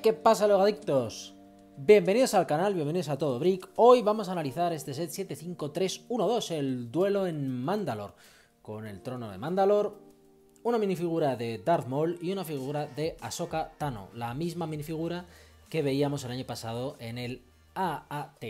¿qué pasa logadictos? Bienvenidos al canal, bienvenidos a todo Brick. Hoy vamos a analizar este set 75312, el duelo en Mandalor, con el trono de Mandalor, una minifigura de Darth Maul y una figura de Ahsoka Tano, la misma minifigura que veíamos el año pasado en el AAT.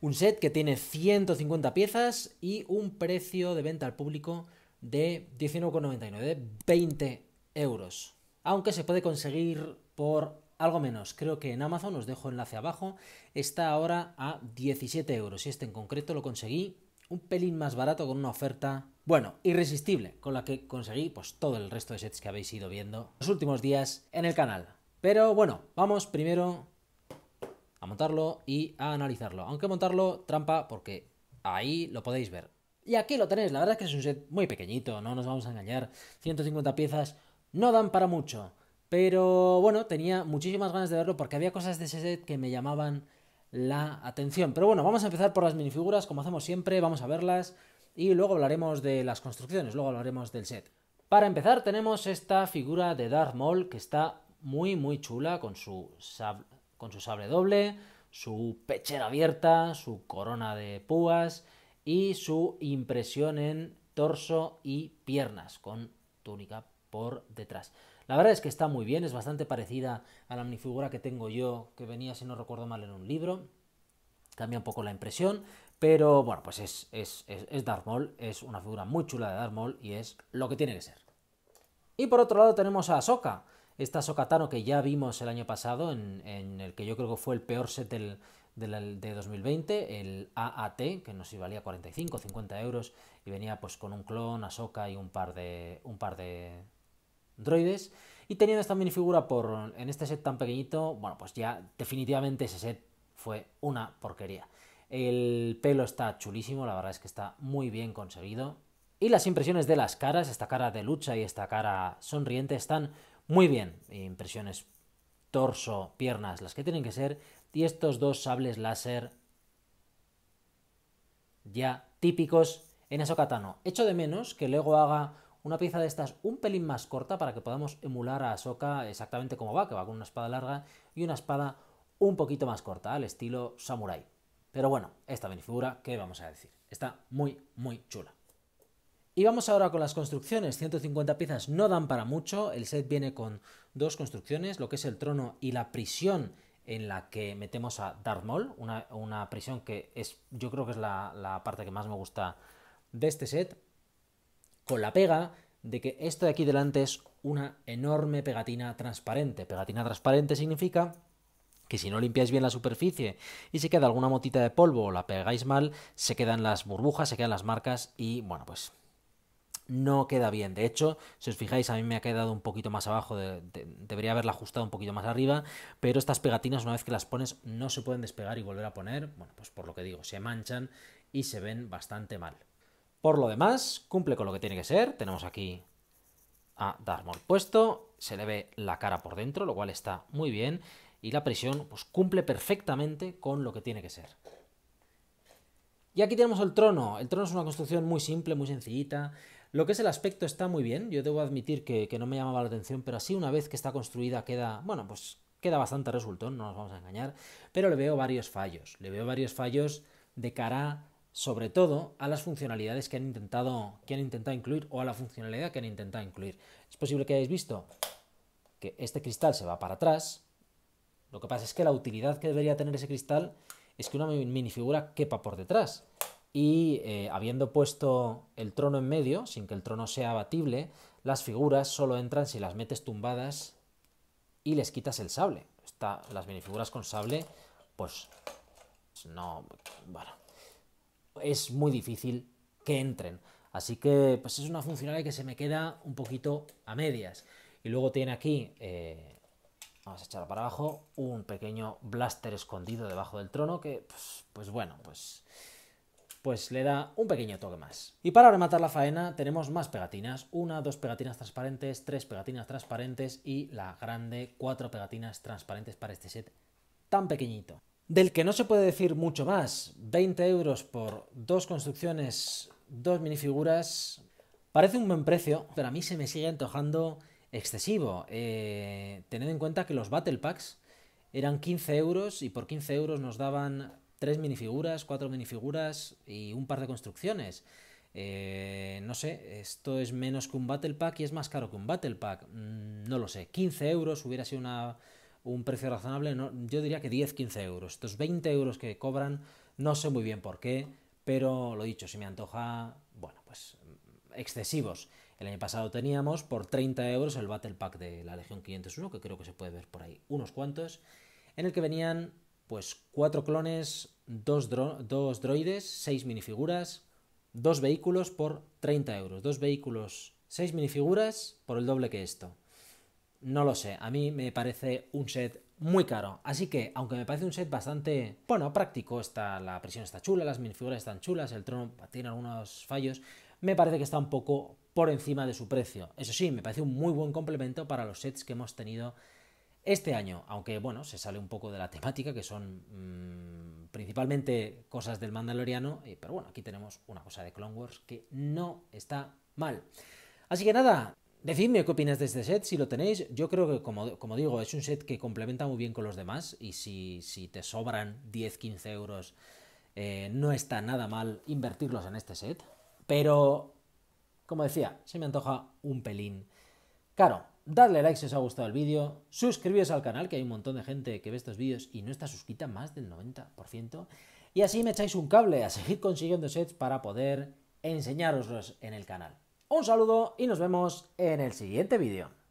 Un set que tiene 150 piezas y un precio de venta al público de 19,99, de 20 euros. Aunque se puede conseguir por algo menos, creo que en Amazon, os dejo enlace abajo, está ahora a 17 euros y este en concreto lo conseguí un pelín más barato con una oferta, bueno, irresistible, con la que conseguí pues todo el resto de sets que habéis ido viendo los últimos días en el canal. Pero bueno, vamos primero a montarlo y a analizarlo. Aunque montarlo, trampa, porque ahí lo podéis ver. Y aquí lo tenéis, la verdad es que es un set muy pequeñito, no nos vamos a engañar. 150 piezas no dan para mucho. Pero bueno, tenía muchísimas ganas de verlo porque había cosas de ese set que me llamaban la atención. Pero bueno, vamos a empezar por las minifiguras, como hacemos siempre, vamos a verlas y luego hablaremos de las construcciones, luego hablaremos del set. Para empezar tenemos esta figura de Darth Maul que está muy muy chula con su, con su sable doble, su pechera abierta, su corona de púas y su impresión en torso y piernas con túnica por detrás. La verdad es que está muy bien, es bastante parecida a la minifigura que tengo yo, que venía, si no recuerdo mal, en un libro. Cambia un poco la impresión, pero bueno, pues es, es, es, es Darth Maul, es una figura muy chula de Darth Maul y es lo que tiene que ser. Y por otro lado tenemos a Ahsoka, esta Ahsoka Tano que ya vimos el año pasado, en, el que yo creo que fue el peor set del, de 2020, el AAT, que nos valía 45, 50 euros, y venía pues con un clon, Ahsoka y un par de, un par de, droides. Y teniendo esta minifigura por, en este set tan pequeñito, bueno, pues ya definitivamente ese set fue una porquería. El pelo está chulísimo, la verdad es que está muy bien conseguido. Y las impresiones de las caras, esta cara de lucha y esta cara sonriente, están muy bien. Impresiones torso, piernas, las que tienen que ser. Y estos dos sables láser ya típicos en Catano Echo de menos que luego haga una pieza de estas un pelín más corta para que podamos emular a Ahsoka exactamente como va, que va con una espada larga y una espada un poquito más corta, al estilo samurai. Pero bueno, esta minifigura, ¿qué vamos a decir? Está muy, muy chula. Y vamos ahora con las construcciones. 150 piezas no dan para mucho. El set viene con dos construcciones, lo que es el trono y la prisión en la que metemos a Darth Maul, una, prisión que es, yo creo que es la, la parte que más me gusta de este set con la pega de que esto de aquí delante es una enorme pegatina transparente. Pegatina transparente significa que si no limpiáis bien la superficie y se queda alguna motita de polvo o la pegáis mal, se quedan las burbujas, se quedan las marcas y bueno, pues no queda bien. De hecho, si os fijáis, a mí me ha quedado un poquito más abajo, debería haberla ajustado un poquito más arriba, pero estas pegatinas una vez que las pones no se pueden despegar y volver a poner, bueno, pues por lo que digo, se manchan y se ven bastante mal. Por lo demás, cumple con lo que tiene que ser. Tenemos aquí a darmol puesto, se le ve la cara por dentro, lo cual está muy bien. Y la presión pues, cumple perfectamente con lo que tiene que ser. Y aquí tenemos el trono. El trono es una construcción muy simple, muy sencillita. Lo que es el aspecto está muy bien. Yo debo admitir que, no me llamaba la atención, pero así una vez que está construida queda, bueno, pues queda bastante resultón, no nos vamos a engañar. Pero le veo varios fallos. Le veo varios fallos de cara sobre todo a las funcionalidades que han intentado, incluir o a la funcionalidad que han intentado incluir. Es posible que hayáis visto que este cristal se va para atrás, lo que pasa es que la utilidad que debería tener ese cristal es que una minifigura quepa por detrás. Y eh, habiendo puesto el trono en medio, sin que el trono sea abatible, las figuras solo entran si las metes tumbadas y les quitas el sable. Está, las minifiguras con sable, pues no, es muy difícil que entren. Así que pues es una funcionalidad que se me queda un poquito a medias. Y luego tiene aquí, eh, vamos a echarlo para abajo, un pequeño blaster escondido debajo del trono que, pues, pues, bueno, pues pues le da un pequeño toque más. Y para rematar la faena tenemos más pegatinas, una, dos pegatinas transparentes, tres pegatinas transparentes y la grande, cuatro pegatinas transparentes para este set tan pequeñito del que no se puede decir mucho más. 20 euros por dos construcciones, dos minifiguras. Parece un buen precio, pero a mí se me sigue antojando excesivo. Eh, tened en cuenta que los Battle Packs eran 15 euros y por 15 euros nos daban tres minifiguras, cuatro minifiguras y un par de construcciones. Eh, no sé, esto es menos que un Battle Pack y es más caro que un Battle Pack. Mm, no lo sé, 15 euros hubiera sido una un precio razonable, yo diría que 10-15 euros. Estos 20 euros que cobran, no sé muy bien por qué, pero lo dicho, si me antoja, bueno, pues mm, excesivos. El año pasado teníamos por 30 euros el Battle Pack de la Legión 501, que creo que se puede ver por ahí unos cuantos, en el que venían pues cuatro clones, dos, dos droides, seis minifiguras, dos vehículos por 30 euros. Dos vehículos, seis minifiguras por el doble que esto no lo sé, a mí me parece un set muy caro. Así que, aunque me parece un set bastante, bueno, práctico, está, la prisión está chula, las minifiguras están chulas, el trono tiene algunos fallos, me parece que está un poco por encima de su precio. Eso sí, me parece un muy buen complemento para los sets que hemos tenido este año, aunque bueno, se sale un poco de la temática, que son mm, principalmente cosas del Mandaloriano, eh, pero bueno, aquí tenemos una cosa de Clone Wars que no está mal. Así que nada, Decidme qué opinas de este set, si lo tenéis. Yo creo que, como, digo, es un set que complementa muy bien con los demás y si, te sobran 10-15 euros, eh, no está nada mal invertirlos en este set. Pero, como decía, se me antoja un pelín Claro, Dadle like si os ha gustado el vídeo, suscribiros al canal, que hay un montón de gente que ve estos vídeos y no está suscrita, más del 90%. Y así me echáis un cable a seguir consiguiendo sets para poder enseñároslos en el canal. Un saludo y nos vemos en el siguiente vídeo.